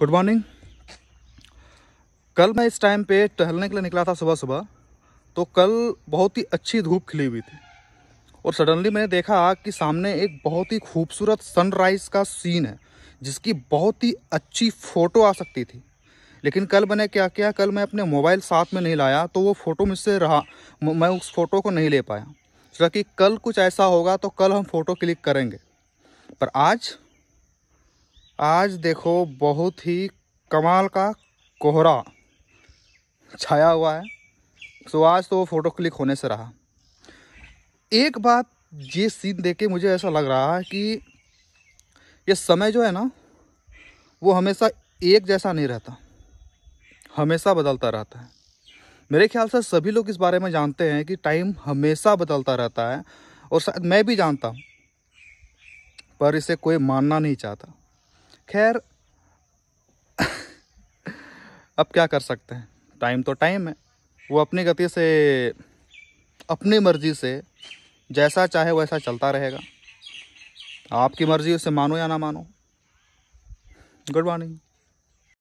good morning कल मैं इस टाइम पे टहलने के लिए निकला था सुबह सुबह तो कल बहुत ही अच्छी धूप खिली हुई थी और सडनली मैंने देखा कि सामने एक बहुत ही खूबसूरत सनराइज़ का सीन है जिसकी बहुत ही अच्छी फ़ोटो आ सकती थी लेकिन कल मैंने क्या किया कल मैं अपने मोबाइल साथ में नहीं लाया तो वो फ़ोटो मुझसे रहा मैं उस फ़ोटो को नहीं ले पाया सोचा कि कल कुछ ऐसा होगा तो कल हम फ़ोटो क्लिक करेंगे पर आज आज देखो बहुत ही कमाल का कोहरा छाया हुआ है सो तो आज तो वो फ़ोटो क्लिक होने से रहा एक बात ये सीन देख के मुझे ऐसा लग रहा है कि ये समय जो है ना वो हमेशा एक जैसा नहीं रहता हमेशा बदलता रहता है मेरे ख्याल से सभी लोग इस बारे में जानते हैं कि टाइम हमेशा बदलता रहता है और शायद मैं भी जानता हूँ पर इसे कोई मानना नहीं चाहता खैर अब क्या कर सकते हैं टाइम तो टाइम है वो अपनी गति से अपनी मर्ज़ी से जैसा चाहे वैसा चलता रहेगा आपकी मर्ज़ी उसे मानो या ना मानो गुड मॉर्निंग